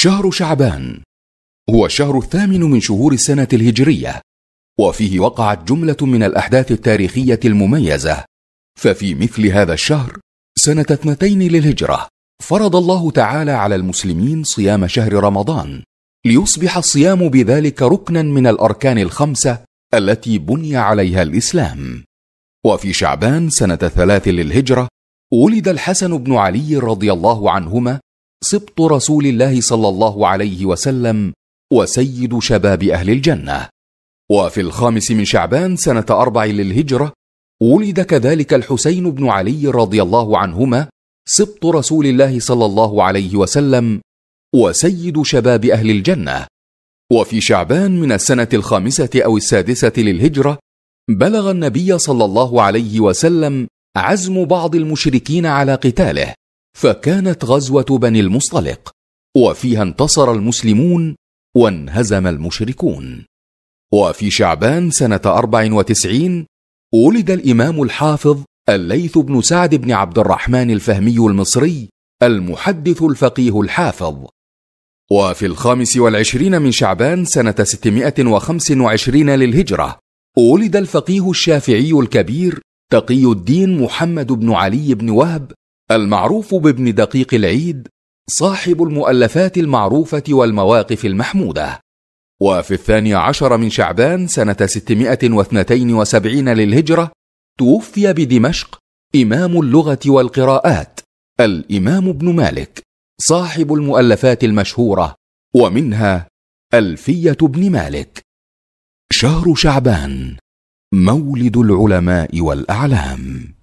شهر شعبان هو الشهر الثامن من شهور السنة الهجرية وفيه وقعت جملة من الأحداث التاريخية المميزة ففي مثل هذا الشهر سنة اثنتين للهجرة فرض الله تعالى على المسلمين صيام شهر رمضان ليصبح الصيام بذلك ركنا من الأركان الخمسة التي بني عليها الإسلام وفي شعبان سنة ثلاث للهجرة ولد الحسن بن علي رضي الله عنهما سبط رسول الله صلى الله عليه وسلم وسيد شباب اهل الجنه وفي الخامس من شعبان سنه اربع للهجره ولد كذلك الحسين بن علي رضي الله عنهما سبط رسول الله صلى الله عليه وسلم وسيد شباب اهل الجنه وفي شعبان من السنه الخامسه او السادسه للهجره بلغ النبي صلى الله عليه وسلم عزم بعض المشركين على قتاله فكانت غزوه بني المصطلق وفيها انتصر المسلمون وانهزم المشركون وفي شعبان سنه اربع وتسعين ولد الامام الحافظ الليث بن سعد بن عبد الرحمن الفهمي المصري المحدث الفقيه الحافظ وفي الخامس والعشرين من شعبان سنة 625 للهجرة ولد الفقيه الشافعي الكبير تقي الدين محمد بن علي بن وهب المعروف بابن دقيق العيد صاحب المؤلفات المعروفة والمواقف المحمودة وفي الثاني عشر من شعبان سنة 672 للهجرة توفي بدمشق إمام اللغة والقراءات الإمام ابن مالك صاحب المؤلفات المشهورة ومنها ألفية ابن مالك شهر شعبان مولد العلماء والأعلام